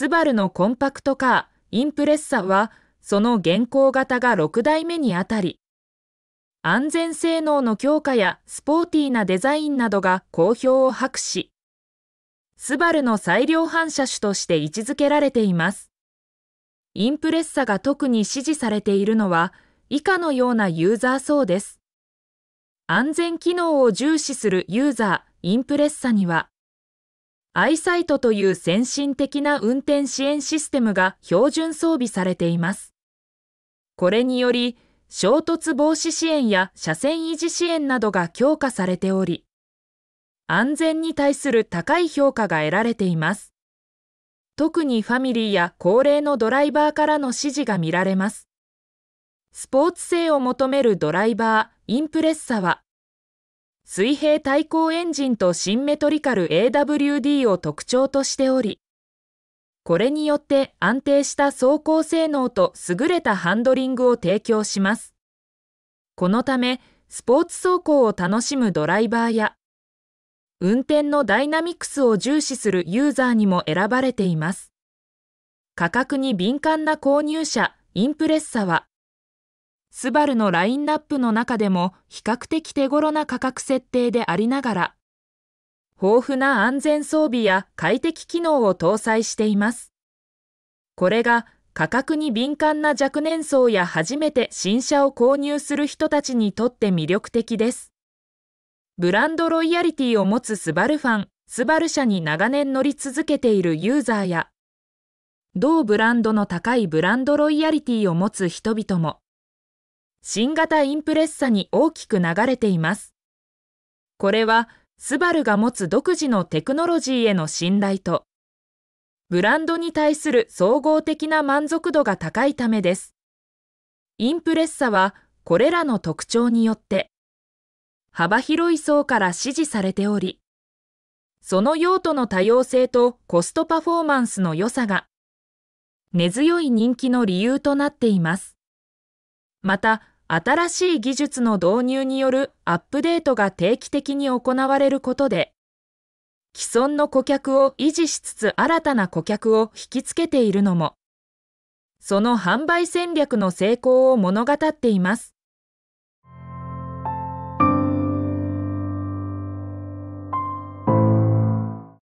スバルのコンパクトカー、インプレッサは、その現行型が6代目にあたり、安全性能の強化やスポーティーなデザインなどが好評を博し、スバルの最良反射種として位置づけられています。インプレッサが特に支持されているのは、以下のようなユーザー層です。安全機能を重視するユーザー、インプレッサには、アイサイトという先進的な運転支援システムが標準装備されています。これにより、衝突防止支援や車線維持支援などが強化されており、安全に対する高い評価が得られています。特にファミリーや高齢のドライバーからの支持が見られます。スポーツ性を求めるドライバー、インプレッサは、水平対向エンジンとシンメトリカル AWD を特徴としており、これによって安定した走行性能と優れたハンドリングを提供します。このため、スポーツ走行を楽しむドライバーや、運転のダイナミクスを重視するユーザーにも選ばれています。価格に敏感な購入者、インプレッサは、スバルのラインナップの中でも比較的手頃な価格設定でありながら、豊富な安全装備や快適機能を搭載しています。これが価格に敏感な若年層や初めて新車を購入する人たちにとって魅力的です。ブランドロイヤリティを持つスバルファン、スバル社に長年乗り続けているユーザーや、同ブランドの高いブランドロイヤリティを持つ人々も、新型インプレッサに大きく流れています。これは、スバルが持つ独自のテクノロジーへの信頼と、ブランドに対する総合的な満足度が高いためです。インプレッサは、これらの特徴によって、幅広い層から支持されており、その用途の多様性とコストパフォーマンスの良さが、根強い人気の理由となっています。また、新しい技術の導入によるアップデートが定期的に行われることで、既存の顧客を維持しつつ新たな顧客を引きつけているのも、その販売戦略の成功を物語っています。